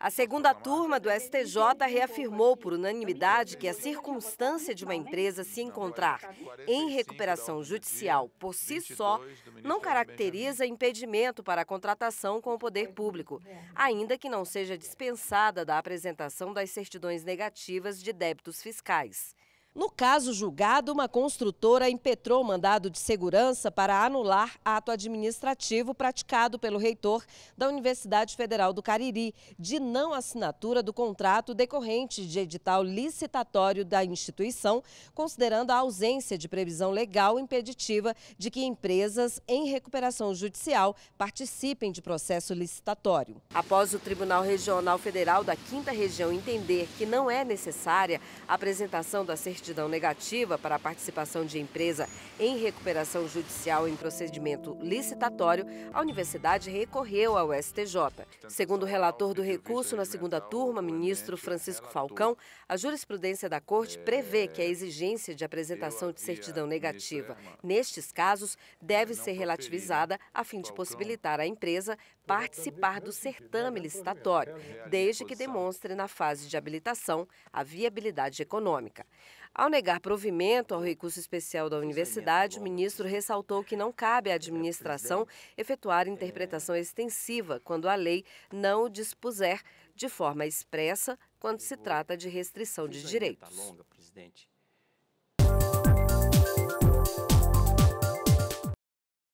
A segunda turma do STJ reafirmou por unanimidade que a circunstância de uma empresa se encontrar em recuperação judicial por si só não caracteriza impedimento para a contratação com o poder público, ainda que não seja dispensada da apresentação das certidões negativas de débitos fiscais. No caso julgado, uma construtora impetrou mandado de segurança para anular ato administrativo praticado pelo reitor da Universidade Federal do Cariri, de não assinatura do contrato decorrente de edital licitatório da instituição, considerando a ausência de previsão legal impeditiva de que empresas em recuperação judicial participem de processo licitatório. Após o Tribunal Regional Federal da Quinta Região entender que não é necessária a apresentação da certidão certidão negativa para a participação de empresa em recuperação judicial em procedimento licitatório, a universidade recorreu ao STJ. Segundo o relator do recurso na segunda turma, ministro Francisco Falcão, a jurisprudência da Corte prevê que a exigência de apresentação de certidão negativa nestes casos deve ser relativizada a fim de possibilitar à empresa participar do certame licitatório, desde que demonstre na fase de habilitação a viabilidade econômica. Ao negar provimento ao recurso especial da é universidade, o né? ministro ressaltou que não cabe à é administração efetuar é. interpretação extensiva quando a lei não o dispuser de forma expressa quando se trata de restrição de tá direitos.